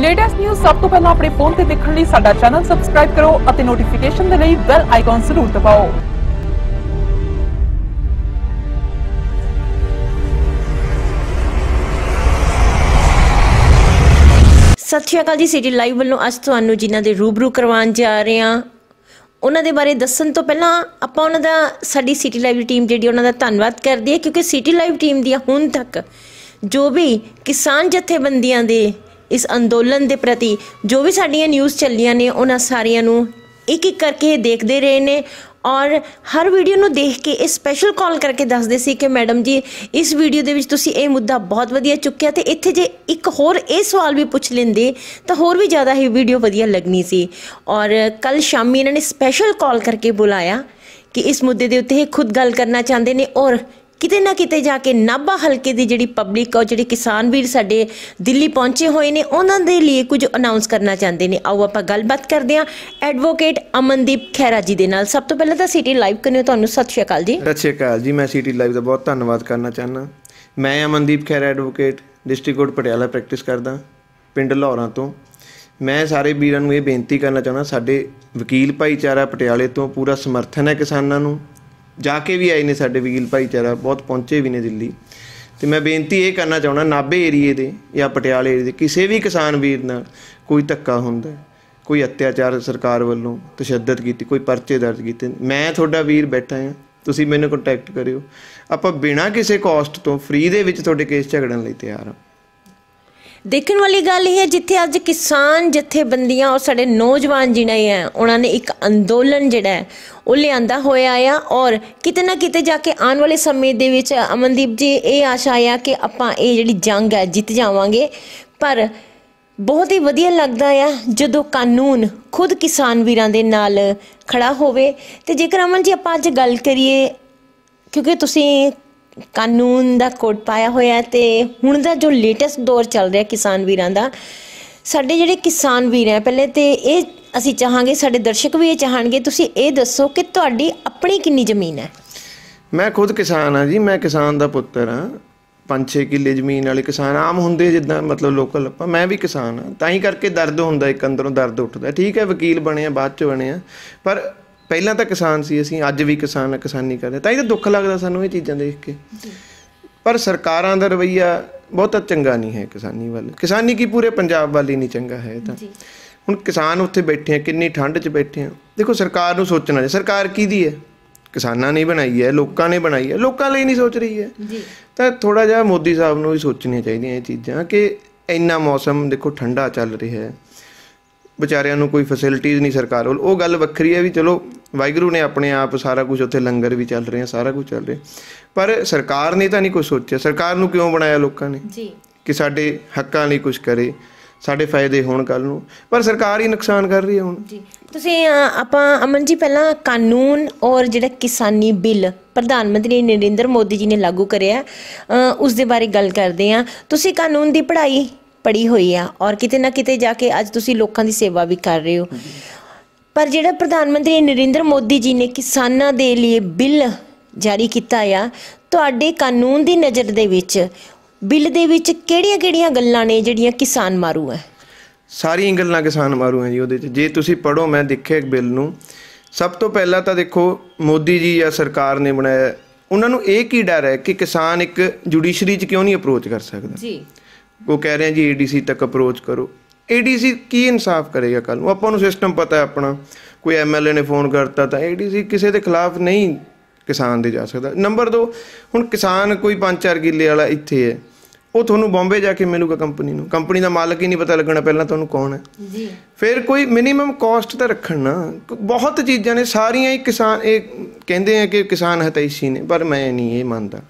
latest news ਸਭ ਤੋਂ ਪਹਿਲਾਂ ਆਪਣੇ ਫੋਨ ਤੇ ਦੇਖਣ ਲਈ ਸਾਡਾ ਚੈਨਲ ਸਬਸਕ੍ਰਾਈਬ ਕਰੋ ਅਤੇ ਨੋਟੀਫਿਕੇਸ਼ਨ ਦੇ ਲਈ ਬੈਲ ਆਈਕਨ ਜ਼ਰੂਰ ਦਬਾਓ ਸਤਿ ਸ਼੍ਰੀ ਅਕਾਲ ਜੀ ਸਿਟੀ ਲਾਈਵ ਵੱਲੋਂ ਅੱਜ ਤੁਹਾਨੂੰ ਜਿਨ੍ਹਾਂ ਦੇ ਰੂਬਰੂ ਕਰਵਾਉਣ ਜਾ ਰਹੇ ਹਾਂ ਉਹਨਾਂ ਦੇ ਬਾਰੇ ਦੱਸਣ ਤੋਂ ਪਹਿਲਾਂ ਆਪਾਂ ਉਹਨਾਂ ਦਾ ਸਾਡੀ ਸਿਟੀ ਲਾਈਵ ਟੀਮ ਜਿਹੜੀ ਉਹਨਾਂ ਦਾ ਧੰਨਵਾਦ ਕਰਦੀ ਹੈ ਕਿਉਂਕਿ ਸਿਟੀ ਲਾਈਵ ਟੀਮ ਦੀ ਹੁਣ ਤੱਕ ਜੋ ਵੀ ਕਿਸਾਨ ਜਥੇਬੰਦੀਆਂ ਦੇ ਇਸ ਅੰਦੋਲਨ ਦੇ ਪ੍ਰਤੀ ਜੋ ਵੀ ਸਾਡੀਆਂ ਨਿਊਜ਼ ਚੱਲੀਆਂ ਨੇ ਉਹਨਾਂ ਸਾਰੀਆਂ ਨੂੰ ਇੱਕ ਇੱਕ ਕਰਕੇ ਦੇਖਦੇ ਰਹੇ ਨੇ ਔਰ ਹਰ ਵੀਡੀਓ ਨੂੰ ਦੇਖ ਕੇ ਇਹ ਸਪੈਸ਼ਲ ਕਾਲ ਕਰਕੇ ਦੱਸਦੇ ਸੀ ਕਿ ਮੈਡਮ ਜੀ ਇਸ ਵੀਡੀਓ ਦੇ ਵਿੱਚ ਤੁਸੀਂ ਇਹ ਮੁੱਦਾ ਬਹੁਤ ਵਧੀਆ ਚੁੱਕਿਆ ਤੇ ਇੱਥੇ ਜੇ ਇੱਕ ਹੋਰ ਇਹ ਸਵਾਲ ਵੀ ਪੁੱਛ ਲੈਂਦੇ ਤਾਂ ਹੋਰ ਵੀ ਜ਼ਿਆਦਾ ਹੀ ਵੀਡੀਓ ਵਧੀਆ ਲੱਗਣੀ ਸੀ ਔਰ ਕੱਲ ਸ਼ਾਮੀ ਇਹਨਾਂ ਨੇ ਸਪੈਸ਼ਲ ਕਾਲ ਕਰਕੇ ਬੁਲਾਇਆ ਕਿ ਇਸ ਮੁੱਦੇ ਦੇ ਉੱਤੇ ਇਹ ਖੁਦ ਗੱਲ ਕਰਨਾ ਚਾਹੁੰਦੇ ਨੇ ਔਰ ਕਿਤੇ ਨਾ ਕਿਤੇ ਜਾ ਕੇ ਨਾਭਾ ਹਲਕੇ ਦੀ ਜਿਹੜੀ ਪਬਲਿਕ ਔਰ ਜਿਹੜੇ ਕਿਸਾਨ ਵੀਰ ਸਾਡੇ ਦਿੱਲੀ ਪਹੁੰਚੇ ਹੋਏ ਨੇ ਉਹਨਾਂ ਦੇ ਲਈ ਕੁਝ ਅਨਾਉਂਸ ਕਰਨਾ ਚਾਹੁੰਦੇ ਨੇ ਆਓ ਆਪਾਂ ਗੱਲਬਾਤ ਕਰਦੇ ਹਾਂ ਐਡਵੋਕੇਟ ਅਮਨਦੀਪ ਖੈਰਾ ਜੀ ਦੇ ਨਾਲ ਸਭ ਤੋਂ ਪਹਿਲਾਂ ਤਾਂ ਸਿਟੀ ਲਾਈਵ ਕਰਨੇ ਤੁਹਾਨੂੰ ਸਤਿ ਸ਼੍ਰੀ ਅਕਾਲ ਜੀ ਸਤਿ ਸ਼੍ਰੀ ਅਕਾਲ ਜੀ ਮੈਂ ਸਿਟੀ ਲਾਈਵ ਦਾ ਬਹੁਤ ਧੰਨਵਾਦ ਕਰਨਾ ਚਾਹਨਾ ਮੈਂ Amandeep Khaira advocate district court Patiala practice ਕਰਦਾ ਪਿੰਡ ਲਾਹੌਰਾਂ ਤੋਂ ਮੈਂ ਸਾਰੇ ਵੀਰਾਂ ਨੂੰ ਇਹ ਬੇਨਤੀ ਕਰਨਾ ਚਾਹੁੰਦਾ ਸਾਡੇ ਵਕੀਲ ਭਾਈਚਾਰਾ ਪਟਿਆਲੇ ਤੋਂ ਪੂਰਾ ਸਮਰਥਨ ਹੈ ਕਿਸਾਨਾਂ ਨੂੰ ਜਾ ਕੇ ਵੀ ਆਏ ਨੇ ਸਾਡੇ ਵਕੀਲ ਭਾਈਚਾਰਾ ਬਹੁਤ ਪਹੁੰਚੇ ਵੀ ਨੇ ਦਿੱਲੀ ਤੇ ਮੈਂ ਬੇਨਤੀ ਇਹ ਕਰਨਾ ਚਾਹੁੰਦਾ ਨਾਬੇ ਏਰੀਏ ਦੇ ਜਾਂ ਪਟਿਆਲੇ ਏਰੀਏ ਦੇ ਕਿਸੇ ਵੀ ਕਿਸਾਨ ਵੀਰ ਨਾਲ ਕੋਈ ਧੱਕਾ ਹੁੰਦਾ ਕੋਈ ਅਤਿਆਚਾਰ ਸਰਕਾਰ ਵੱਲੋਂ ਤਸ਼ੱਦਦ ਕੀਤੀ ਕੋਈ ਪਰਚੇ ਦਰਜ ਕੀਤੇ ਮੈਂ ਤੁਹਾਡਾ ਵੀਰ ਬੈਠਾ ਹਾਂ ਤੁਸੀਂ ਮੈਨੂੰ ਕੰਟੈਕਟ ਕਰਿਓ ਆਪਾਂ ਬਿਨਾਂ ਕਿਸੇ ਕਾਸਟ ਤੋਂ ਫ੍ਰੀ ਦੇ ਵਿੱਚ ਤੁਹਾਡੇ ਕੇਸ ਝਗੜਨ ਲਈ ਤਿਆਰ ਹਾਂ ਦੇਖਣ ਵਾਲੀ ਗੱਲ ਇਹ ਹੈ ਜਿੱਥੇ ਅੱਜ ਕਿਸਾਨ ਜਥੇਬੰਦੀਆਂ ਔਰ ਸਾਡੇ ਨੌਜਵਾਨ ਜਿਹੜੇ ਆ ਉਹਨਾਂ ਨੇ ਇੱਕ ਅੰਦੋਲਨ ਜਿਹੜਾ ਹੈ ਉਹ ਲਿਆਂਦਾ ਹੋਇਆ ਆ ਔਰ ਕਿਤੇ ਨਾ ਕਿਤੇ ਜਾ ਕੇ ਆਉਣ ਵਾਲੇ ਸਮੇਂ ਦੇ ਵਿੱਚ ਅਮਨਦੀਪ ਜੀ ਇਹ ਆਸ਼ਾ ਆ ਕਿ ਆਪਾਂ ਇਹ ਜਿਹੜੀ ਜੰਗ ਹੈ ਜਿੱਤ ਜਾਵਾਂਗੇ ਪਰ ਬਹੁਤ ਹੀ ਵਧੀਆ ਲੱਗਦਾ ਆ ਜਦੋਂ ਕਾਨੂੰਨ ਖੁਦ ਕਿਸਾਨ ਵੀਰਾਂ ਦੇ ਨਾਲ ਖੜਾ ਹੋਵੇ ਤੇ ਜੇਕਰ ਅਮਨ ਜੀ ਆਪਾਂ ਅੱਜ ਗੱਲ ਕਰੀਏ ਕਿਉਂਕਿ ਤੁਸੀਂ ਕਾਨੂੰਨ ਦਾ ਕੋਡ ਪਾਇਆ ਹੋਇਆ ਤੇ ਹੁਣ ਦਾ ਜੋ ਲੇਟੈਸਟ ਦੌਰ ਚੱਲ ਰਿਹਾ ਕਿਸਾਨ ਵੀਰਾਂ ਦਾ ਸਾਡੇ ਜਿਹੜੇ ਕਿਸਾਨ ਵੀਰ ਹੈ ਪਹਿਲੇ ਤੇ ਇਹ ਅਸੀਂ ਚਾਹਾਂਗੇ ਸਾਡੇ ਦਰਸ਼ਕ ਵੀ ਇਹ ਚਾਹਣਗੇ ਤੁਸੀਂ ਇਹ ਦੱਸੋ ਕਿ ਤੁਹਾਡੀ ਆਪਣੀ ਕਿੰਨੀ ਜ਼ਮੀਨ ਹੈ ਮੈਂ ਖੁਦ ਕਿਸਾਨ ਆ ਜੀ ਮੈਂ ਕਿਸਾਨ ਦਾ ਪੁੱਤਰ ਆ ਪੰਜ 6 ਕਿੱਲੇ ਜ਼ਮੀਨ ਵਾਲੇ ਕਿਸਾਨ ਆਮ ਹੁੰਦੇ ਜਿੱਦਾਂ ਮਤਲਬ ਲੋਕਲ ਆਪਾਂ ਮੈਂ ਵੀ ਕਿਸਾਨ ਆ ਤਾਂ ਹੀ ਕਰਕੇ ਦਰਦ ਹੁੰਦਾ ਇੱਕ ਅੰਦਰੋਂ ਦਰਦ ਉੱਠਦਾ ਠੀਕ ਹੈ ਵਕੀਲ ਬਣੇ ਆ ਬਾਅਦ ਚ ਬਣੇ ਆ ਪਰ ਪਹਿਲਾਂ ਤਾਂ ਕਿਸਾਨ ਸੀ ਅਸੀਂ ਅੱਜ ਵੀ ਕਿਸਾਨ ਕਿਸਾਨੀ ਕਰਦੇ ਤਾਂ ਇਹ ਤਾਂ ਦੁੱਖ ਲੱਗਦਾ ਸਾਨੂੰ ਇਹ ਚੀਜ਼ਾਂ ਦੇਖ ਕੇ ਪਰ ਸਰਕਾਰਾਂ ਦਾ ਰਵਈਆ ਬਹੁਤਾ ਚੰਗਾ ਨਹੀਂ ਹੈ ਕਿਸਾਨੀ ਵੱਲ ਕਿਸਾਨੀ ਕੀ ਪੂਰੇ ਪੰਜਾਬ ਵਾਲੀ ਨਹੀਂ ਚੰਗਾ ਹੈ ਤਾਂ ਹੁਣ ਕਿਸਾਨ ਉੱਥੇ ਬੈਠੇ ਆ ਕਿੰਨੀ ਠੰਡ 'ਚ ਬੈਠੇ ਆ ਦੇਖੋ ਸਰਕਾਰ ਨੂੰ ਸੋਚਣਾ ਚਾਹੀਦਾ ਸਰਕਾਰ ਦੀ ਹੈ ਕਿਸਾਨਾਂ ਨੇ ਬਣਾਈ ਹੈ ਲੋਕਾਂ ਨੇ ਬਣਾਈ ਹੈ ਲੋਕਾਂ ਲਈ ਨਹੀਂ ਸੋਚ ਰਹੀ ਹੈ ਤਾਂ ਥੋੜਾ ਜਿਹਾ ਮੋਦੀ ਸਾਹਿਬ ਨੂੰ ਵੀ ਸੋਚਣੀਆਂ ਚਾਹੀਦੀਆਂ ਇਹ ਚੀਜ਼ਾਂ ਕਿ ਇੰਨਾ ਮੌਸਮ ਦੇਖੋ ਠੰਡਾ ਚੱਲ ਰਿਹਾ ਹੈ ਵਿਚਾਰਿਆਂ ਨੂੰ ਕੋਈ ਫੈਸਿਲਿਟੀਜ਼ ਨਹੀਂ ਸਰਕਾਰ ਕੋਲ ਉਹ ਗੱਲ ਵੱਖਰੀ ਹੈ ਵੀ ਚਲੋ ਵਾਇਗਰੂ ਨੇ ਆਪਣੇ ਆਪ ਸਾਰਾ ਕੁਝ ਉੱਥੇ ਲੰਗਰ ਵੀ ਚੱਲ ਰਹੇ ਆ ਸਾਰਾ ਕੁਝ ਚੱਲ ਰਿਹਾ ਪਰ ਸਰਕਾਰ ਨੇ ਤਾਂ ਨਹੀਂ ਕੁਝ ਸੋਚਿਆ ਸਰਕਾਰ ਨੂੰ ਕਿਉਂ ਬਣਾਇਆ ਲੋਕਾਂ ਨੇ ਜੀ ਕਿ ਸਾਡੇ ਹੱਕਾਂ ਲਈ ਕੁਝ ਕਰੇ ਸਾਡੇ ਫਾਇਦੇ ਹੋਣ ਕੱਲ ਨੂੰ ਪਰ ਸਰਕਾਰ ਹੀ ਨੁਕਸਾਨ ਕਰ ਰਹੀ ਹੈ ਹੁਣ ਜੀ ਤੁਸੀਂ ਆਪਾਂ ਅਮਨ ਜੀ ਪਹਿਲਾਂ ਕਾਨੂੰਨ ਔਰ ਜਿਹੜਾ ਕਿਸਾਨੀ ਬਿੱਲ ਪ੍ਰਧਾਨ ਮੰਤਰੀ ਨਰਿੰਦਰ ਮੋਦੀ ਜੀ ਨੇ ਲਾਗੂ ਕਰਿਆ ਉਸ ਦੇ ਬਾਰੇ ਗੱਲ ਕਰਦੇ ਆ ਤੁਸੀਂ ਕਾਨੂੰਨ ਦੀ ਪੜ੍ਹਾਈ ਪੜੀ ਹੋਈ ਆ ਔਰ ਕਿਤੇ ਨਾ ਕਿਤੇ ਜਾ ਕੇ ਅੱਜ ਤੁਸੀਂ ਲੋਕਾਂ ਦੀ ਸੇਵਾ ਵੀ ਕਰ ਰਹੇ ਹੋ ਪਰ ਜਿਹੜਾ ਪ੍ਰਧਾਨ ਮੰਤਰੀ ਨਰਿੰਦਰ ਮੋਦੀ ਜੀ ਨੇ ਕਿਸਾਨਾਂ ਦੇ ਲਈ ਬਿੱਲ ਜਾਰੀ ਕੀਤਾ ਆ ਤੁਹਾਡੇ ਕਾਨੂੰਨ ਦੀ ਨਜ਼ਰ ਦੇ ਵਿੱਚ ਬਿੱਲ ਦੇ ਵਿੱਚ ਕਿਹੜੀਆਂ-ਕਿਹੜੀਆਂ ਗੱਲਾਂ ਨੇ ਜਿਹੜੀਆਂ ਕਿਸਾਨ ਮਾਰੂ ਹੈ ਸਾਰੀਆਂ ਗੱਲਾਂ ਕਿਸਾਨ ਮਾਰੂ ਹੈ ਜੀ ਉਹਦੇ ਚ ਜੇ ਤੁਸੀਂ ਪੜੋ ਮੈਂ ਦੇਖਿਆ ਇੱਕ ਬਿੱਲ ਨੂੰ ਸਭ ਤੋਂ ਪਹਿਲਾਂ ਤਾਂ ਦੇਖੋ ਮੋਦੀ ਜੀ ਜਾਂ ਸਰਕਾਰ ਨੇ ਬਣਾਇਆ ਉਹਨਾਂ ਨੂੰ ਇਹ ਕੀ ਡਰ ਹੈ ਕਿ ਕਿਸਾਨ ਇੱਕ ਜੁਡੀਸ਼ਰੀ 'ਚ ਕਿਉਂ ਨਹੀਂ ਅਪਰੋਚ ਕਰ ਸਕਦਾ ਜੀ ਉਹ ਕਹਿ ਰਹੇ ਆ ਜੀ ਏਡੀਸੀ ਤੱਕ ਅਪਰੋਚ ਕਰੋ ਏਡੀਸੀ ਕੀ ਇਨਸਾਫ ਕਰੇਗਾ ਕੱਲ ਨੂੰ ਆਪਾਂ ਨੂੰ ਸਿਸਟਮ ਪਤਾ ਹੈ ਆਪਣਾ ਕੋਈ ਐਮਐਲਏ ਨੇ ਫੋਨ ਕਰਤਾ ਤਾਂ ਏਡੀਸੀ ਕਿਸੇ ਦੇ ਖਿਲਾਫ ਨਹੀਂ ਕਿਸਾਨ ਦੇ ਜਾ ਸਕਦਾ ਨੰਬਰ 2 ਹੁਣ ਕਿਸਾਨ ਕੋਈ ਪੰਜ ਚਾਰ ਕਿੱਲੇ ਵਾਲਾ ਇੱਥੇ ਹੈ ਉਹ ਤੁਹਾਨੂੰ ਬੰਬੇ ਜਾ ਕੇ ਮਿਲੂਗਾ ਕੰਪਨੀ ਨੂੰ ਕੰਪਨੀ ਦਾ ਮਾਲਕ ਹੀ ਨਹੀਂ ਪਤਾ ਲੱਗਣਾ ਪਹਿਲਾਂ ਤੁਹਾਨੂੰ ਕੌਣ ਹੈ ਜੀ ਫਿਰ ਕੋਈ ਮਿਨੀਮਮ ਕਾਸਟ ਤਾਂ ਰੱਖਣਾ ਬਹੁਤ ਚੀਜ਼ਾਂ ਨੇ ਸਾਰੀਆਂ ਹੀ ਕਿਸਾਨ ਇਹ ਕਹਿੰਦੇ ਆ ਕਿ ਕਿਸਾਨ ਹਤੈਸ਼ੀ ਨੇ ਪਰ ਮੈਂ ਨਹੀਂ ਇਹ ਮੰਨਦਾ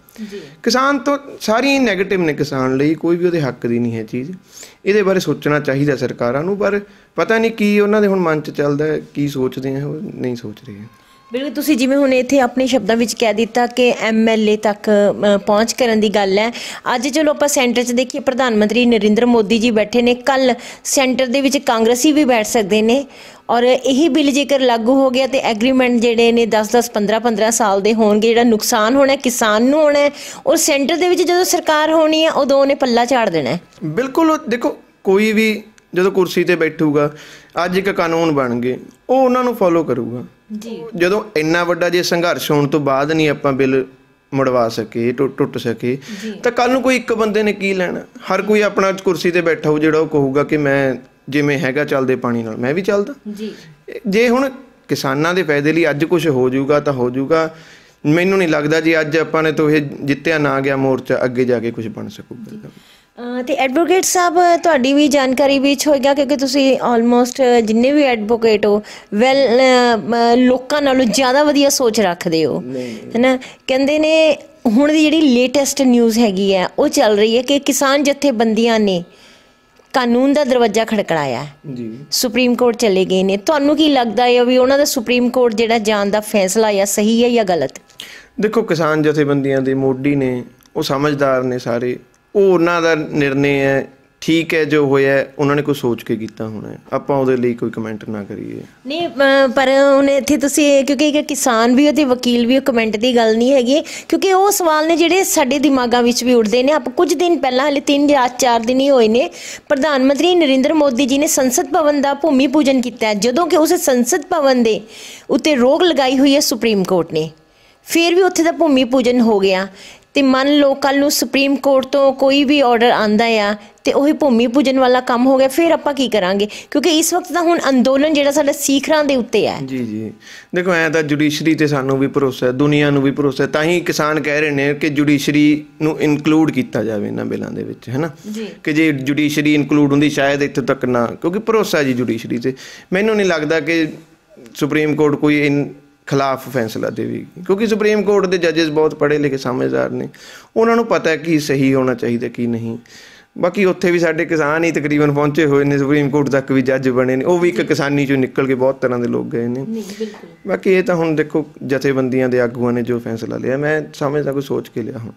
ਕਿਸਾਨ ਤੋਂ ਸਾਰੀ ਨੈਗੇਟਿਵ ਨੇ ਕਿਸਾਨ ਲਈ ਕੋਈ ਵੀ ਉਹਦੇ ਹੱਕ ਦੀ ਨਹੀਂ ਹੈ ਚੀਜ਼ ਇਹਦੇ ਬਾਰੇ ਸੋਚਣਾ ਚਾਹੀਦਾ ਸਰਕਾਰਾਂ ਨੂੰ ਪਰ ਪਤਾ ਨਹੀਂ ਕੀ ਉਹਨਾਂ ਦੇ ਹੁਣ ਮਨ 'ਚ ਚੱਲਦਾ ਕੀ ਸੋਚਦੇ ਆ ਉਹ ਨਹੀਂ ਸੋਚ ਰਹੇ ਬਿਲਕੁਲ ਤੁਸੀਂ ਜਿਵੇਂ ਹੁਣ ਇੱਥੇ ਆਪਣੇ ਸ਼ਬਦਾਂ ਵਿੱਚ ਕਹਿ ਦਿੱਤਾ ਕਿ ਐਮਐਲਏ ਤੱਕ ਪਹੁੰਚ ਕਰਨ ਦੀ ਗੱਲ ਹੈ ਅੱਜ ਚਲੋ ਆਪਾਂ ਸੈਂਟਰ 'ਚ ਦੇਖੀਏ ਪ੍ਰਧਾਨ ਮੰਤਰੀ ਨਰਿੰਦਰ ਮੋਦੀ ਜੀ ਬੈਠੇ ਨੇ ਕੱਲ ਸੈਂਟਰ ਦੇ ਵਿੱਚ ਕਾਂਗਰਸੀ ਵੀ ਬੈਠ ਸਕਦੇ ਨੇ ਔਰ ਇਹ ਬਿੱਲ ਜੇਕਰ ਲਾਗੂ ਹੋ ਗਿਆ ਤੇ ਐਗਰੀਮੈਂਟ ਜਿਹੜੇ ਨੇ 10-10 15-15 ਸਾਲ ਦੇ ਹੋਣਗੇ ਜਿਹੜਾ ਨੁਕਸਾਨ ਹੋਣਾ ਕਿਸਾਨ ਨੂੰ ਹੋਣਾ ਔਰ ਸੈਂਟਰ ਦੇ ਵਿੱਚ ਜਦੋਂ ਸਰਕਾਰ ਹੋਣੀ ਹੈ ਉਦੋਂ ਉਹਨੇ ਪੱਲਾ ਝਾੜ ਦੇਣਾ ਬਿਲਕੁਲ ਦੇਖੋ ਕੋਈ ਵੀ ਜਦੋਂ ਕੁਰਸੀ ਤੇ ਬੈਠੂਗਾ ਅੱਜ ਇੱਕ ਕਾਨੂੰਨ ਬਣ ਗਏ ਉਹ ਉਹਨਾਂ ਨੂੰ ਫੋਲੋ ਕਰੂਗਾ ਜੀ ਜਦੋਂ ਇੰਨਾ ਵੱਡਾ ਜੇ ਸੰਘਰਸ਼ ਹੋਣ ਤੋਂ ਬਾਅਦ ਨਹੀਂ ਆਪਾਂ ਬਿੱਲ ਮੜਵਾ ਸਕੇ ਟੁੱਟ ਸਕੇ ਤਾਂ ਕੱਲ ਨੂੰ ਕੋਈ ਇੱਕ ਬੰਦੇ ਨੇ ਕੀ ਲੈਣਾ ਹਰ ਕੋਈ ਆਪਣਾ ਕੁਰਸੀ ਤੇ ਬੈਠਾ ਹੋ ਜਿਹੜਾ ਉਹ ਕਹੂਗਾ ਕਿ ਮੈਂ ਜਿਵੇਂ ਹੈਗਾ ਚੱਲਦੇ ਪਾਣੀ ਨਾਲ ਮੈਂ ਵੀ ਚੱਲਦਾ ਜੀ ਜੇ ਹੁਣ ਕਿਸਾਨਾਂ ਦੇ ਫਾਇਦੇ ਲਈ ਅੱਜ ਕੁਝ ਹੋ ਜਾਊਗਾ ਤਾਂ ਹੋ ਜਾਊਗਾ ਮੈਨੂੰ ਨਹੀਂ ਲੱਗਦਾ ਜੀ ਅੱਜ ਆਪਾਂ ਨੇ ਤੋਂ ਇਹ ਜਿੱਤਿਆ ਨਾ ਗਿਆ ਮੋਰਚਾ ਅੱਗੇ ਜਾ ਕੇ ਕੁਝ ਬਣ ਸਕੂਗਾ ਤੇ ਐਡਵੋਕੇਟ ਸਾਹਿਬ ਤੁਹਾਡੀ ਵੀ ਜਾਣਕਾਰੀ ਵਿੱਚ ਹੋਏਗਾ ਕਿਉਂਕਿ ਤੁਸੀਂ ਆਲਮੋਸਟ ਜਿੰਨੇ ਵੀ ਐਡਵੋਕੇਟ ਹੋ ਵੈਲ ਲੋਕਾਂ ਨਾਲੋਂ ਜ਼ਿਆਦਾ ਵਧੀਆ ਸੋਚ ਰੱਖਦੇ ਹੋ ਹੈਨਾ ਕਹਿੰਦੇ ਨੇ ਹੁਣ ਦੀ ਜਿਹੜੀ ਲੇਟੈਸਟ ਨਿਊਜ਼ ਹੈਗੀ ਹੈ ਉਹ ਚੱਲ ਰਹੀ ਹੈ ਕਿ ਕਿਸਾਨ ਜਥੇਬੰਦੀਆਂ ਨੇ ਕਾਨੂੰਨ ਦਾ ਦਰਵਾਜ਼ਾ ਖੜਕੜਾਇਆ ਜੀ ਸੁਪਰੀਮ ਕੋਰਟ ਚਲੇ ਗਏ ਨੇ ਤੁਹਾਨੂੰ ਕੀ ਲੱਗਦਾ ਹੈ ਵੀ ਉਹਨਾਂ ਦਾ ਸੁਪਰੀਮ ਕੋਰਟ ਜਿਹੜਾ ਜਾਣ ਦਾ ਫੈਸਲਾ ਆ ਸਹੀ ਹੈ ਜਾਂ ਗਲਤ ਦੇਖੋ ਕਿਸਾਨ ਜਥੇਬੰਦੀਆਂ ਦੇ ਮੋਢੀ ਨੇ ਉਹ ਸਮਝਦਾਰ ਨੇ ਸਾਰੇ ਉਹ ਉਹਨਾਂ ਦਾ ਨਿਰਣੇ ਹੈ ਠੀਕ ਹੈ ਜੋ ਹੋਇਆ ਉਹਨਾਂ ਨੇ ਕੋਈ ਸੋਚ ਕੇ ਕੀਤਾ ਹੋਣਾ ਆਪਾਂ ਉਹਦੇ ਲਈ ਕੋਈ ਕਮੈਂਟ ਨਾ ਕਰੀਏ ਨਹੀਂ ਪਰ ਉਹਨੇ ਇੱਥੇ ਤੁਸੀਂ ਕਿਉਂਕਿ ਇੱਕ ਕਿਸਾਨ ਵੀ ਹੋ ਤੇ ਵਕੀਲ ਵੀ ਹੋ ਕਮੈਂਟ ਦੀ ਗੱਲ ਨਹੀਂ ਹੈਗੀ ਕਿਉਂਕਿ ਉਹ ਸਵਾਲ ਨੇ ਜਿਹੜੇ ਸਾਡੇ ਦਿਮਾਗਾਂ ਵਿੱਚ ਵੀ ਉੱਠਦੇ ਨੇ ਆਪ ਕੁਝ ਦਿਨ ਪਹਿਲਾਂ ਹਲੇ 3 ਜਾਂ 4 ਦਿਨ ਹੀ ਹੋਏ ਨੇ ਪ੍ਰਧਾਨ ਮੰਤਰੀ ਨਰਿੰਦਰ ਮੋਦੀ ਜੀ ਨੇ ਸੰਸਦ ਭਵਨ ਦਾ ਭੂਮੀ ਪੂਜਨ ਕੀਤਾ ਜਦੋਂ ਕਿ ਉਸ ਸੰਸਦ ਭਵਨ ਦੇ ਉੱਤੇ ਰੋਕ ਲਗਾਈ ਹੋਈ ਹੈ ਸੁਪਰੀਮ ਕੋਰਟ ਨੇ ਫਿਰ ਵੀ ਉੱਥੇ ਦਾ ਭੂਮੀ ਪੂਜਨ ਹੋ ਗਿਆ ਤੇ ਮੰਨ ਲਓ ਕੱਲ ਨੂੰ ਸੁਪਰੀਮ ਕੋਰਟ ਤੋਂ ਕੋਈ ਵੀ ਆਰਡਰ ਆਂਦਾ ਆ ਤੇ ਉਹੀ ਭੂਮੀ ਪੂਜਨ ਵਾਲਾ ਕੰਮ ਹੋ ਗਿਆ ਫਿਰ ਆਪਾਂ ਕੀ ਕਰਾਂਗੇ ਕਿਉਂਕਿ ਇਸ ਵਕਤ ਤਾਂ ਹੁਣ ਅੰਦੋਲਨ ਜਿਹੜਾ ਸਾਡਾ ਸਿੱਖਰਾਂ ਦੇ ਉੱਤੇ ਆ ਜੀ ਜੀ ਦੇਖੋ ਐ ਤਾਂ ਜੁਡੀਸ਼ਰੀ ਤੇ ਸਾਨੂੰ ਵੀ ਭਰੋਸਾ ਹੈ ਦੁਨੀਆ ਨੂੰ ਵੀ ਭਰੋਸਾ ਹੈ ਤਾਂ ਹੀ ਕਿਸਾਨ ਕਹਿ ਰਹੇ ਨੇ ਕਿ ਜੁਡੀਸ਼ਰੀ ਨੂੰ ਇਨਕਲੂਡ ਕੀਤਾ ਜਾਵੇ ਇਹਨਾਂ ਬਿਲਾਂ ਦੇ ਵਿੱਚ ਹੈਨਾ ਕਿ ਜੇ ਜੁਡੀਸ਼ਰੀ ਇਨਕਲੂਡ ਹੁੰਦੀ ਸ਼ਾਇਦ ਇੱਥੇ ਤੱਕ ਨਾ ਕਿਉਂਕਿ ਭਰੋਸਾ ਜੀ ਜੁਡੀਸ਼ਰੀ ਤੇ ਮੈਨੂੰ ਨਹੀਂ ਲੱਗਦਾ ਕਿ ਸੁਪਰੀਮ ਕੋਰਟ ਕੋਈ ਖਿਲਾਫ ਫੈਸਲਾ ਦੇਵੇਗੀ ਕਿਉਂਕਿ ਸੁਪਰੀਮ ਕੋਰਟ ਦੇ ਜੱਜਸ ਬਹੁਤ ਪੜ੍ਹੇ ਲਿਖੇ ਸਮਝਦਾਰ ਨੇ ਉਹਨਾਂ ਨੂੰ ਪਤਾ ਹੈ ਕੀ ਸਹੀ ਹੋਣਾ ਚਾਹੀਦਾ ਕੀ ਨਹੀਂ ਬਾਕੀ ਉੱਥੇ ਵੀ ਸਾਡੇ ਕਿਸਾਨ ਹੀ ਤਕਰੀਬਨ ਪਹੁੰਚੇ ਹੋਏ ਨੇ ਸੁਪਰੀਮ ਕੋਰਟ ਤੱਕ ਵੀ ਜੱਜ ਬਣੇ ਨੇ ਉਹ ਵੀ ਇੱਕ ਕਿਸਾਨੀ ਚੋਂ ਨਿਕਲ ਕੇ ਬਹੁਤ ਤਰ੍ਹਾਂ ਦੇ ਲੋਕ ਗਏ ਨੇ ਨਹੀਂ ਬਿਲਕੁਲ ਬਾਕੀ ਇਹ ਤਾਂ ਹੁਣ ਦੇਖੋ ਜਥੇਬੰਦੀਆਂ ਦੇ ਆਗੂਆਂ ਨੇ ਜੋ ਫੈਸਲਾ ਲਿਆ ਮੈਂ ਸਮਝਦਾ ਕੋਈ ਸੋਚ ਕੇ ਲਿਆ ਹੁਣ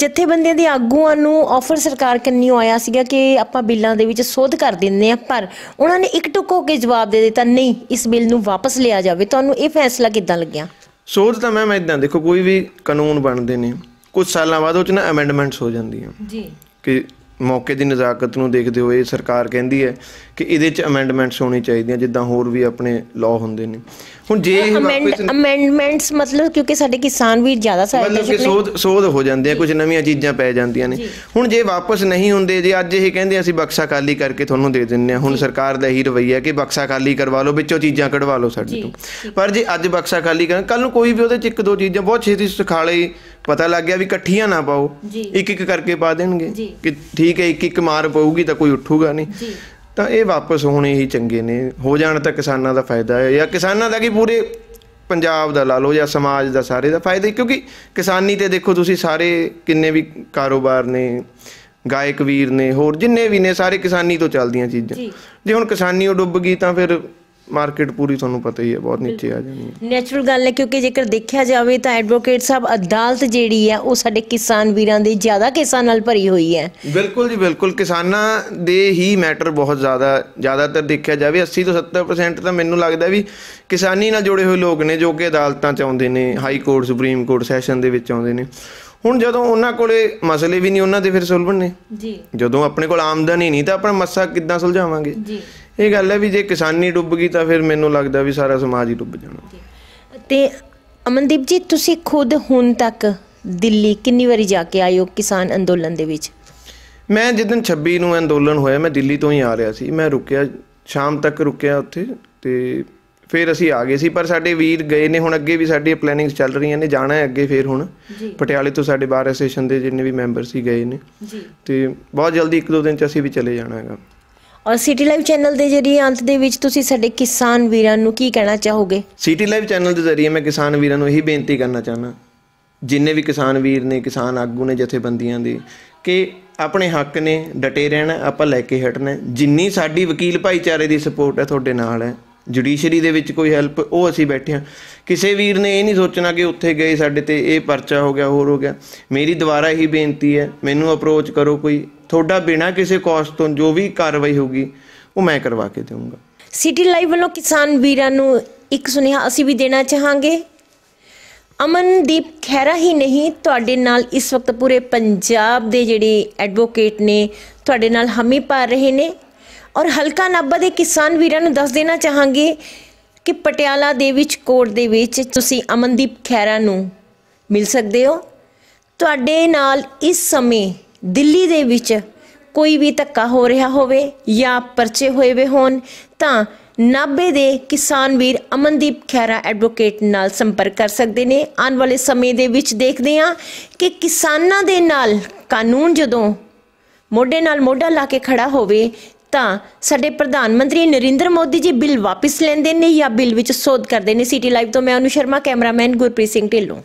ਜਥੇਬੰਦੀਆਂ ਦੇ ਆਗੂਆਂ ਨੂੰ ਆਫਰ ਸਰਕਾਰ ਕੰਨਿਓ ਆਇਆ ਸੀਗਾ ਕਿ ਆਪਾਂ ਬਿੱਲਾਂ ਦੇ ਵਿੱਚ ਸੋਧ ਕਰ ਦਿੰਨੇ ਆ ਪਰ ਉਹਨਾਂ ਨੇ ਇੱਕ ਟੁਕ ਹੋ ਕੇ ਜਵਾਬ ਦੇ ਦਿੱਤਾ ਨਹੀਂ ਇਸ ਬਿੱਲ ਨੂੰ ਵਾਪਸ ਲਿਆ ਜਾਵੇ ਤੁਹਾਨੂੰ ਇਹ ਫੈਸਲਾ ਕਿੱਦਾਂ ਲੱਗਿਆ ਸੋਧ ਤਾਂ ਮੈਂ ਮੈਂ ਇਦਾਂ ਦੇਖੋ ਕੋਈ ਵੀ ਕਾਨੂੰਨ ਬਣਦੇ ਨੇ ਕੁਝ ਸਾਲਾਂ ਬਾਅਦ ਉਹ ਚ ਨਾ ਐਮੈਂਡਮੈਂਟਸ ਹੋ ਜਾਂਦੀਆਂ ਜੀ ਕਿ ਮੌਕੇ ਦੀ ਨਜ਼ਾਕਤ ਨੂੰ ਦੇਖਦੇ ਹੋਏ ਸਰਕਾਰ ਕਹਿੰਦੀ ਹੈ ਕਿ ਇਹਦੇ ਚ ਐਮੈਂਡਮੈਂਟਸ ਹੋਣੀ ਚਾਹੀਦੀਆਂ ਜਿੱਦਾਂ ਹੋਰ ਵੀ ਆਪਣੇ ਲਾਅ ਹੁੰਦੇ ਨੇ ਹੁਣ ਜੇ ਇਹ ਅਮੈਂਡਮੈਂਟਸ ਮਤਲਬ ਕਿਉਂਕਿ ਸਾਡੇ ਕਿਸਾਨ ਵੀ ਜ਼ਿਆਦਾ ਸਹਾਇਤਾ ਮਤਲਬ ਕਿ ਸੋਧ ਸੋਧ ਹੋ ਜਾਂਦੇ ਆ ਕੁਝ ਨਵੀਆਂ ਚੀਜ਼ਾਂ ਪੈ ਜਾਂਦੀਆਂ ਨੇ ਹੁਣ ਜੇ ਵਾਪਸ ਨਹੀਂ ਹੁੰਦੇ ਜੇ ਅੱਜ ਇਹ ਕਹਿੰਦੇ ਅਸੀਂ ਬਕਸਾ ਖਾਲੀ ਕਰਕੇ ਤੁਹਾਨੂੰ ਦੇ ਦਿੰਨੇ ਆ ਹੁਣ ਸਰਕਾਰ ਦਾ ਇਹੀ ਰਵਈਆ ਕਿ ਬਕਸਾ ਖਾਲੀ ਕਰਵਾ ਲਓ ਵਿੱਚੋਂ ਚੀਜ਼ਾਂ ਕਢਵਾ ਲਓ ਸਾਡੇ ਤੋਂ ਪਰ ਜੇ ਅੱਜ ਬਕਸਾ ਖਾਲੀ ਕਰਨ ਕੱਲ ਨੂੰ ਕੋਈ ਵੀ ਉਹਦੇ ਚ ਇੱਕ ਦੋ ਚੀਜ਼ਾਂ ਬਹੁਤ ਛੇਤੀ ਸਿਖਾ ਲਈ ਪਤਾ ਲੱਗ ਗਿਆ ਵੀ ਇਕੱਠੀਆਂ ਨਾ ਪਾਓ ਇੱਕ ਇੱਕ ਕਰਕੇ ਪਾ ਦੇਣਗੇ ਕਿ ਠੀਕ ਹੈ ਇੱਕ ਇੱਕ ਮਾਰ ਪਊਗੀ ਤਾਂ ਕੋਈ ਉੱਠੂਗਾ ਨਹੀਂ ਤਾਂ ਇਹ ਵਾਪਸ ਹੋਣੇ ਹੀ ਚੰਗੇ ਨੇ ਹੋ ਜਾਣ ਤਾਂ ਕਿਸਾਨਾਂ ਦਾ ਫਾਇਦਾ ਹੈ ਜਾਂ ਕਿਸਾਨਾਂ ਦਾ ਕੀ ਪੂਰੇ ਪੰਜਾਬ ਦਾ ਲਾ ਲਓ ਜਾਂ ਸਮਾਜ ਦਾ ਸਾਰੇ ਦਾ ਫਾਇਦਾ ਕਿਉਂਕਿ ਕਿਸਾਨੀ ਤੇ ਦੇਖੋ ਤੁਸੀਂ ਸਾਰੇ ਕਿੰਨੇ ਵੀ ਕਾਰੋਬਾਰ ਨੇ ਗਾਇਕ ਵੀਰ ਨੇ ਹੋਰ ਜਿੰਨੇ ਵੀ ਨੇ ਸਾਰੇ ਕਿਸਾਨੀ ਤੋਂ ਚੱਲਦੀਆਂ ਚੀਜ਼ਾਂ ਜੇ ਹੁਣ ਕਿਸਾਨੀ ਉਹ ਡੁੱਬ ਗਈ ਤਾਂ ਫਿਰ ਮਾਰਕੀਟ ਪੂਰੀ ਤੁਹਾਨੂੰ ਪਤਾ ਹੀ ਹੈ ਬਹੁਤ ਨੀਚੇ ਆ ਜਾਣੀ ਹੈ ਨੈਚੁਰਲ ਗੱਲ ਹੈ ਕਿਉਂਕਿ ਜੇਕਰ ਦੇਖਿਆ ਜਾਵੇ ਤਾਂ ਐਡਵੋਕੇਟ ਸਾਹਿਬ ਅਦਾਲਤ ਜਿਹੜੀ ਹੈ ਉਹ ਸਾਡੇ ਕਿਸਾਨ ਵੀਰਾਂ ਦੇ ਜ਼ਿਆਦਾ ਕੇਸਾਂ ਨਾਲ ਭਰੀ ਹੋਈ ਹੈ ਬਿਲਕੁਲ ਜੀ ਬਿਲਕੁਲ ਕਿਸਾਨਾਂ ਦੇ ਹੀ ਮੈਟਰ ਬਹੁਤ ਜ਼ਿਆਦਾ ਜ਼ਿਆਦਾਤਰ ਦੇਖਿਆ ਜਾਵੇ 80 ਤੋਂ 70% ਤਾਂ ਮੈਨੂੰ ਲੱਗਦਾ ਵੀ ਕਿਸਾਨੀ ਨਾਲ ਜੁੜੇ ਹੋਏ ਲੋਕ ਨੇ ਜੋ ਕਿ ਅਦਾਲਤਾਂ 'ਚ ਆਉਂਦੇ ਨੇ high court supreme court session ਦੇ ਵਿੱਚ ਆਉਂਦੇ ਨੇ ਹੁਣ ਜਦੋਂ ਉਹਨਾਂ ਕੋਲੇ ਮਸਲੇ ਵੀ ਨਹੀਂ ਉਹਨਾਂ ਦੇ ਫਿਰ ਸੁਲਝਣ ਨੇ ਜੀ ਜਦੋਂ ਆਪਣੇ ਕੋਲ ਆਮਦਨ ਹੀ ਨਹੀਂ ਤਾਂ ਆਪਣਾ ਮਸਾ ਕਿੱਦਾਂ ਸੁਲਝਾਵਾਂਗੇ ਜੀ ਇਹ ਗੱਲ ਹੈ ਵੀ ਜੇ ਕਿਸਾਨੀ ਡੁੱਬ ਗਈ ਤਾਂ ਫਿਰ ਮੈਨੂੰ ਲੱਗਦਾ ਵੀ ਸਾਰਾ ਸਮਾਜ ਹੀ ਡੁੱਬ ਜਾਣਾ ਤੇ ਅਮਨਦੀਪ ਜੀ ਤੁਸੀਂ ਖੁਦ ਹੁਣ ਤੱਕ ਦਿੱਲੀ ਕਿੰਨੀ ਵਾਰੀ ਜਾ ਕੇ ਆਏ ਹੋ ਕਿਸਾਨ ਅੰਦੋਲਨ ਦੇ ਵਿੱਚ ਮੈਂ ਦਿਨ 26 ਨੂੰ ਅੰਦੋਲਨ ਹੋਇਆ ਮੈਂ ਦਿੱਲੀ ਤੋਂ ਹੀ ਆ ਰਿਹਾ ਸੀ ਮੈਂ ਰੁਕਿਆ ਸ਼ਾਮ ਤੱਕ ਰੁਕਿਆ ਉੱਥੇ ਤੇ ਫਿਰ ਅਸੀਂ ਆ ਗਏ ਸੀ ਪਰ ਸਾਡੇ ਵੀਰ ਗਏ ਨੇ ਹੁਣ ਅੱਗੇ ਵੀ ਸਾਡੀ ਪਲੈਨਿੰਗਸ ਚੱਲ ਰਹੀਆਂ ਨੇ ਜਾਣਾ ਹੈ ਅੱਗੇ ਫਿਰ ਹੁਣ ਪਟਿਆਲੇ ਤੋਂ ਸਾਡੇ ਬਾਰ ਐਸੋਸੀਏਸ਼ਨ ਦੇ ਜਿੰਨੇ ਵੀ ਮੈਂਬਰ ਸੀ ਗਏ ਨੇ ਤੇ ਬਹੁਤ ਜਲਦੀ ਇੱਕ ਦੋ ਦਿਨ ਚ ਅਸੀਂ ਵੀ ਚਲੇ ਜਾਣਾ ਹੈਗਾ ਔਰ ਸਿਟੀ ਲਾਈਵ ਚੈਨਲ ਦੇ ਜਰੀਏ ਅੰਤ ਦੇ ਵਿੱਚ ਤੁਸੀਂ ਸਾਡੇ ਕਿਸਾਨ ਵੀਰਾਂ ਨੂੰ ਕੀ ਕਹਿਣਾ ਚਾਹੋਗੇ ਸਿਟੀ ਲਾਈਵ ਚੈਨਲ ਦੇ ਜਰੀਏ ਮੈਂ ਕਿਸਾਨ ਵੀਰਾਂ ਨੂੰ ਇਹੀ ਬੇਨਤੀ ਕਰਨਾ ਚਾਹਨਾ ਜਿੰਨੇ ਵੀ ਕਿਸਾਨ ਵੀਰ ਨੇ ਕਿਸਾਨ ਆਗੂ ਨੇ ਜਥੇਬੰਦੀਆਂ ਦੇ ਕਿ ਆਪਣੇ ਹੱਕ ਨੇ ਡਟੇ ਰਹਿਣਾ ਆਪਾਂ ਲੈ ਕੇ ਹਟਣਾ ਜਿੰਨੀ ਸਾਡੀ ਵਕੀਲ ਭਾਈਚਾਰੇ ਦੀ ਸਪੋਰਟ ਹੈ ਤੁਹਾਡੇ ਨਾਲ ਹੈ ਜੁਡੀਸ਼ਰੀ ਦੇ ਵਿੱਚ ਕੋਈ ਹੈਲਪ ਉਹ ਅਸੀਂ ਬੈਠੇ ਹਾਂ ਕਿਸੇ ਵੀਰ ਨੇ ਇਹ ਨਹੀਂ ਸੋਚਣਾ ਕਿ ਉੱਥੇ ਗਏ ਸਾਡੇ ਤੇ ਇਹ ਪਰਚਾ ਹੋ ਗਿਆ ਹੋਰ ਹੋ ਗਿਆ ਮੇਰੀ ਦੁਬਾਰਾ ਇਹੀ ਬੇਨਤੀ ਹੈ ਮੈਨੂੰ ਅਪਰੋਚ ਕਰੋ ਕੋਈ ਤੁਹਾਡਾ ਬਿਨਾ ਕਿਸੇ ਕਾਸਟ ਤੋਂ ਜੋ ਵੀ ਕਾਰਵਾਈ ਹੋਗੀ ਉਹ ਮੈਂ ਕਰਵਾ ਕੇ ਦੇਵਾਂਗਾ ਸਿਟੀ ਲਾਈਵ ਵੱਲੋਂ ਕਿਸਾਨ ਵੀਰਾਂ ਨੂੰ ਇੱਕ ਸੁਨੇਹਾ ਅਸੀਂ ਵੀ ਦੇਣਾ ਚਾਹਾਂਗੇ ਅਮਨਦੀਪ ਖੈਰਾ ਹੀ ਨਹੀਂ ਤੁਹਾਡੇ ਨਾਲ ਇਸ ਵਕਤ ਪੂਰੇ ਪੰਜਾਬ ਦੇ ਜਿਹੜੇ ਐਡਵੋਕੇਟ ਨੇ ਤੁਹਾਡੇ ਨਾਲ ਹਮੀ ਪਾ ਰਹੇ ਨੇ ਔਰ ਹਲਕਾ ਨਾਬਾ ਦੇ ਕਿਸਾਨ ਵੀਰਾਂ ਨੂੰ ਦੱਸ ਦੇਣਾ ਚਾਹਾਂਗੇ ਕਿ ਪਟਿਆਲਾ ਦੇ ਵਿੱਚ ਕੋਰਟ ਦੇ ਵਿੱਚ ਤੁਸੀਂ ਅਮਨਦੀਪ ਖੈਰਾ ਨੂੰ ਮਿਲ ਸਕਦੇ ਹੋ ਤੁਹਾਡੇ ਨਾਲ ਇਸ ਸਮੇਂ ਦਿੱਲੀ ਦੇ ਵਿੱਚ ਕੋਈ ਵੀ ਧੱਕਾ ਹੋ ਰਿਹਾ ਹੋਵੇ ਜਾਂ ਪਰਚੇ ਹੋਏ ਵੇ ਹੋਣ ਤਾਂ ਨਾਬੇ ਦੇ ਕਿਸਾਨ ਵੀਰ ਅਮਨਦੀਪ ਖੈਰਾ ਐਡਵੋਕੇਟ ਨਾਲ ਸੰਪਰਕ ਕਰ ਸਕਦੇ ਨੇ ਆਉਣ ਵਾਲੇ ਸਮੇਂ ਦੇ ਵਿੱਚ ਦੇਖਦੇ ਹਾਂ ਕਿ ਕਿਸਾਨਾਂ ਦੇ ਨਾਲ ਕਾਨੂੰਨ ਜਦੋਂ ਮੋਢੇ ਨਾਲ ਮੋਢਾ ਲਾ ਕੇ ਖੜਾ ਹੋਵੇ ਤਾਂ ਸਾਡੇ ਪ੍ਰਧਾਨ ਮੰਤਰੀ ਨਰਿੰਦਰ ਮੋਦੀ ਜੀ ਬਿੱਲ ਵਾਪਸ ਲੈਂਦੇ ਨੇ ਜਾਂ ਬਿੱਲ ਵਿੱਚ ਸੋਧ ਕਰਦੇ ਨੇ ਸਿਟੀ ਲਾਈਵ ਤੋਂ ਮੈਂ ਅਨੂ ਸ਼ਰਮਾ ਕੈਮਰਾਮੈਨ ਗੁਰਪ੍ਰੀਤ ਸਿੰਘ ਢਿੱਲੋਂ